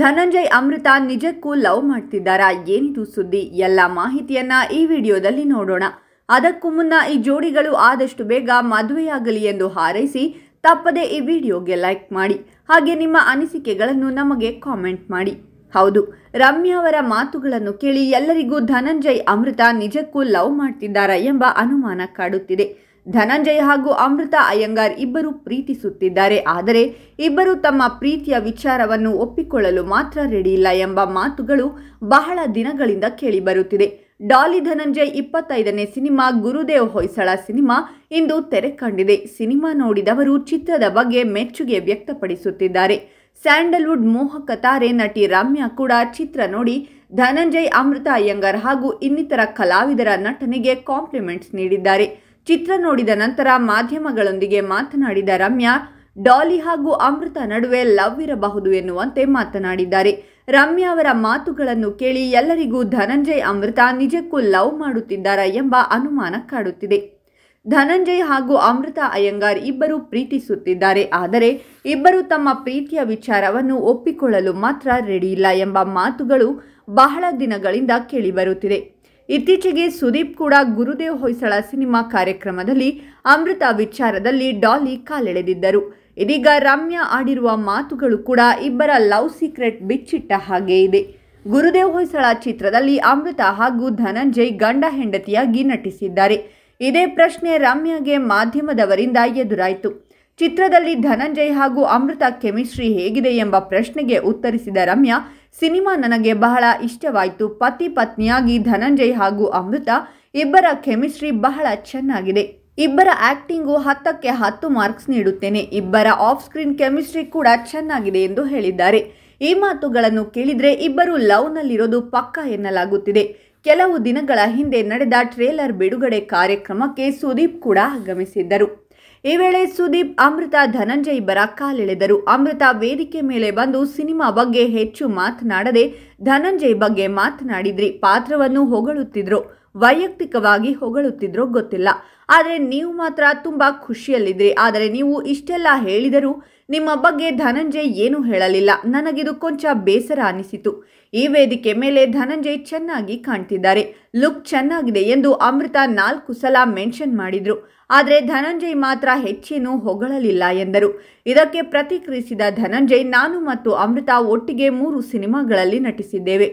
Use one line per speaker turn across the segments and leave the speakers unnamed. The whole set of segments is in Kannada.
ಧನಂಜಯ್ ಅಮೃತ ನಿಜಕ್ಕೂ ಲವ್ ಮಾಡ್ತಿದ್ದಾರಾ ಏನಿದು ಸುದ್ದಿ ಎಲ್ಲ ಮಾಹಿತಿಯನ್ನ ಈ ವಿಡಿಯೋದಲ್ಲಿ ನೋಡೋಣ ಅದಕ್ಕೂ ಮುನ್ನ ಈ ಜೋಡಿಗಳು ಆದಷ್ಟು ಬೇಗ ಮದುವೆಯಾಗಲಿ ಎಂದು ಹಾರೈಸಿ ತಪ್ಪದೆ ಈ ವಿಡಿಯೋಗೆ ಲೈಕ್ ಮಾಡಿ ಹಾಗೆ ನಿಮ್ಮ ಅನಿಸಿಕೆಗಳನ್ನು ನಮಗೆ ಕಾಮೆಂಟ್ ಮಾಡಿ ಹೌದು ರಮ್ಯಾ ಅವರ ಮಾತುಗಳನ್ನು ಕೇಳಿ ಎಲ್ಲರಿಗೂ ಧನಂಜಯ್ ಅಮೃತ ನಿಜಕ್ಕೂ ಲವ್ ಮಾಡ್ತಿದ್ದಾರಾ ಎಂಬ ಅನುಮಾನ ಕಾಡುತ್ತಿದೆ ಧನಂಜಯ್ ಹಾಗೂ ಅಮೃತ ಅಯ್ಯಂಗಾರ್ ಇಬ್ಬರು ಪ್ರೀತಿಸುತ್ತಿದ್ದಾರೆ ಆದರೆ ಇಬ್ಬರು ತಮ್ಮ ಪ್ರೀತಿಯ ವಿಚಾರವನ್ನು ಒಪ್ಪಿಕೊಳ್ಳಲು ಮಾತ್ರ ರೆಡಿಯಿಲ್ಲ ಎಂಬ ಮಾತುಗಳು ಬಹಳ ದಿನಗಳಿಂದ ಕೇಳಿಬರುತ್ತಿದೆ ಡಾಲಿ ಧನಂಜಯ್ ಇಪ್ಪತ್ತೈದನೇ ಸಿನಿಮಾ ಗುರುದೇವ್ ಹೊಯ್ಸಳ ಸಿನಿಮಾ ಇಂದು ತೆರೆ ಕಂಡಿದೆ ಸಿನಿಮಾ ನೋಡಿದವರು ಚಿತ್ರದ ಬಗ್ಗೆ ಮೆಚ್ಚುಗೆ ವ್ಯಕ್ತಪಡಿಸುತ್ತಿದ್ದಾರೆ ಸ್ಯಾಂಡಲ್ವುಡ್ ಮೋಹಕ ತಾರೆ ನಟಿ ರಮ್ಯಾ ಕೂಡ ಚಿತ್ರ ನೋಡಿ ಧನಂಜಯ್ ಅಮೃತ ಅಯ್ಯಂಗಾರ್ ಹಾಗೂ ಇನ್ನಿತರ ಕಲಾವಿದರ ನಟನೆಗೆ ಕಾಂಪ್ಲಿಮೆಂಟ್ಸ್ ನೀಡಿದ್ದಾರೆ ಚಿತ್ರ ನೋಡಿದ ನಂತರ ಮಾಧ್ಯಮಗಳೊಂದಿಗೆ ಮಾತನಾಡಿದ ರಮ್ಯಾ ಡಾಲಿ ಹಾಗೂ ಅಮೃತ ನಡುವೆ ಲವ್ ಇರಬಹುದು ಎನ್ನುವಂತೆ ಮಾತನಾಡಿದ್ದಾರೆ ರಮ್ಯಾ ಅವರ ಮಾತುಗಳನ್ನು ಕೇಳಿ ಎಲ್ಲರಿಗೂ ಧನಂಜಯ್ ಅಮೃತ ನಿಜಕ್ಕೂ ಲವ್ ಮಾಡುತ್ತಿದ್ದಾರೆ ಎಂಬ ಅನುಮಾನ ಕಾಡುತ್ತಿದೆ ಧನಂಜಯ್ ಹಾಗೂ ಅಮೃತ ಅಯ್ಯಂಗಾರ್ ಇಬ್ಬರು ಪ್ರೀತಿಸುತ್ತಿದ್ದಾರೆ ಆದರೆ ಇಬ್ಬರು ತಮ್ಮ ಪ್ರೀತಿಯ ವಿಚಾರವನ್ನು ಒಪ್ಪಿಕೊಳ್ಳಲು ಮಾತ್ರ ರೆಡಿಯಿಲ್ಲ ಎಂಬ ಮಾತುಗಳು ಬಹಳ ದಿನಗಳಿಂದ ಕೇಳಿಬರುತ್ತಿದೆ ಇತ್ತೀಚೆಗೆ ಸುದೀಪ್ ಕೂಡ ಗುರುದೇವ್ ಹೊಯ್ಸಳ ಸಿನಿಮಾ ಕಾರ್ಯಕ್ರಮದಲ್ಲಿ ಅಮೃತ ವಿಚಾರದಲ್ಲಿ ಡಾಲಿ ಕಾಲೆಳೆದಿದ್ದರು ಇದೀಗ ರಮ್ಯಾ ಆಡಿರುವ ಮಾತುಗಳು ಕೂಡ ಇಬ್ಬರ ಲವ್ ಸೀಕ್ರೆಟ್ ಬಿಚ್ಚಿಟ್ಟ ಹಾಗೆ ಇದೆ ಗುರುದೇವ್ ಹೊಯ್ಸಳ ಚಿತ್ರದಲ್ಲಿ ಅಮೃತ ಹಾಗೂ ಧನಂಜಯ್ ಗಂಡ ಹೆಂಡತಿಯಾಗಿ ನಟಿಸಿದ್ದಾರೆ ಇದೇ ಪ್ರಶ್ನೆ ರಮ್ಯಾಗೆ ಮಾಧ್ಯಮದವರಿಂದ ಎದುರಾಯಿತು ಚಿತ್ರದಲ್ಲಿ ಧನಂಜಯ್ ಹಾಗೂ ಅಮೃತ ಕೆಮಿಸ್ಟ್ರಿ ಹೇಗಿದೆ ಎಂಬ ಪ್ರಶ್ನೆಗೆ ಉತ್ತರಿಸಿದ ರಮ್ಯಾ ಸಿನಿಮಾ ನನಗೆ ಬಹಳ ಇಷ್ಟವಾಯಿತು ಪತಿ ಪತ್ನಿಯಾಗಿ ಧನಂಜಯ್ ಹಾಗೂ ಅಮೃತ ಇಬ್ಬರ ಕೆಮಿಸ್ಟ್ರಿ ಬಹಳ ಚೆನ್ನಾಗಿದೆ ಇಬ್ಬರ ಆಕ್ಟಿಂಗು ಹತ್ತಕ್ಕೆ ಹತ್ತು ಮಾರ್ಕ್ಸ್ ನೀಡುತ್ತೇನೆ ಇಬ್ಬರ ಆಫ್ ಸ್ಕ್ರೀನ್ ಕೆಮಿಸ್ಟ್ರಿ ಕೂಡ ಚೆನ್ನಾಗಿದೆ ಎಂದು ಹೇಳಿದ್ದಾರೆ ಈ ಮಾತುಗಳನ್ನು ಕೇಳಿದರೆ ಇಬ್ಬರು ಲವ್ನಲ್ಲಿರೋದು ಪಕ್ಕಾ ಎನ್ನಲಾಗುತ್ತಿದೆ ಕೆಲವು ದಿನಗಳ ಹಿಂದೆ ನಡೆದ ಟ್ರೇಲರ್ ಬಿಡುಗಡೆ ಕಾರ್ಯಕ್ರಮಕ್ಕೆ ಸುದೀಪ್ ಕೂಡ ಆಗಮಿಸಿದ್ದರು ಈ ವೇಳೆ ಸುದೀಪ್ ಅಮೃತ ಧನಂಜಯ್ ಬರ ಕಾಲೆಳೆದರು ಅಮೃತ ವೇದಿಕೆ ಮೇಲೆ ಬಂದು ಸಿನಿಮಾ ಬಗ್ಗೆ ಹೆಚ್ಚು ಮಾತನಾಡದೆ ಧನಂಜಯ್ ಬಗ್ಗೆ ಮಾತನಾಡಿದ್ರಿ ಪಾತ್ರವನ್ನು ಹೊಗಳುತ್ತಿದ್ರು ವೈಯಕ್ತಿಕವಾಗಿ ಹೊಗಳುತ್ತಿದ್ರೋ ಗೊತ್ತಿಲ್ಲ ಆದರೆ ನೀವು ಮಾತ್ರ ತುಂಬ ಖುಷಿಯಲ್ಲಿದ್ರಿ ಆದರೆ ನೀವು ಇಷ್ಟೆಲ್ಲ ಹೇಳಿದರೂ ನಿಮ್ಮ ಬಗ್ಗೆ ಧನಂಜಯ್ ಏನೂ ಹೇಳಲಿಲ್ಲ ನನಗಿದು ಕೊಂಚ ಬೇಸರ ಅನಿಸಿತು ಈ ವೇದಿಕೆ ಮೇಲೆ ಧನಂಜಯ್ ಚೆನ್ನಾಗಿ ಕಾಣ್ತಿದ್ದಾರೆ ಲುಕ್ ಚೆನ್ನಾಗಿದೆ ಎಂದು ಅಮೃತ ನಾಲ್ಕು ಸಲ ಮೆನ್ಷನ್ ಮಾಡಿದ್ರು ಆದರೆ ಧನಂಜಯ್ ಮಾತ್ರ ಹೆಚ್ಚೇನು ಹೊಗಳಲಿಲ್ಲ ಎಂದರು ಇದಕ್ಕೆ ಪ್ರತಿಕ್ರಿಯಿಸಿದ ಧನಂಜಯ್ ನಾನು ಮತ್ತು ಅಮೃತ ಒಟ್ಟಿಗೆ ಮೂರು ಸಿನಿಮಾಗಳಲ್ಲಿ ನಟಿಸಿದ್ದೇವೆ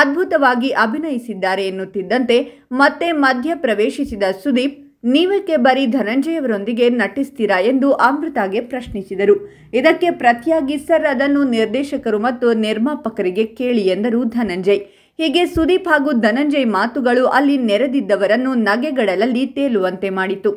ಅದ್ಭುತವಾಗಿ ಅಭಿನಯಿಸಿದ್ದಾರೆ ಎನ್ನುತ್ತಿದ್ದಂತೆ ಮತ್ತೆ ಮಧ್ಯ ಪ್ರವೇಶಿಸಿದ ಸುದೀಪ್ ನೀವಕ್ಕೆ ಬರೀ ಧನಂಜಯವರೊಂದಿಗೆ ನಟಿಸ್ತೀರಾ ಎಂದು ಅಮೃತಾಗೆ ಪ್ರಶ್ನಿಸಿದರು ಇದಕ್ಕೆ ಪ್ರತಿಯಾಗಿ ಸರ್ ಅದನ್ನು ನಿರ್ದೇಶಕರು ಮತ್ತು ನಿರ್ಮಾಪಕರಿಗೆ ಕೇಳಿ ಎಂದರು ಧನಂಜಯ್ ಹೀಗೆ ಸುದೀಪ್ ಹಾಗೂ ಧನಂಜಯ್ ಮಾತುಗಳು ಅಲ್ಲಿ ನೆರೆದಿದ್ದವರನ್ನು ನಗೆಗಳಲ್ಲಿ ತೇಲುವಂತೆ ಮಾಡಿತು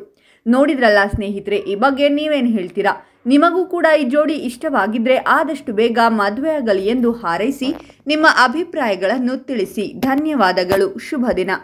ನೋಡಿದ್ರಲ್ಲ ಸ್ನೇಹಿತರೆ ಈ ಬಗ್ಗೆ ನೀವೇನು ಹೇಳ್ತೀರಾ ನಿಮಗೂ ಕೂಡ ಈ ಜೋಡಿ ಇಷ್ಟವಾಗಿದ್ದರೆ ಆದಷ್ಟು ಬೇಗ ಮದುವೆಯಾಗಲಿ ಎಂದು ಹಾರೈಸಿ ನಿಮ್ಮ ಅಭಿಪ್ರಾಯಗಳನ್ನು ತಿಳಿಸಿ ಧನ್ಯವಾದಗಳು ಶುಭ ದಿನ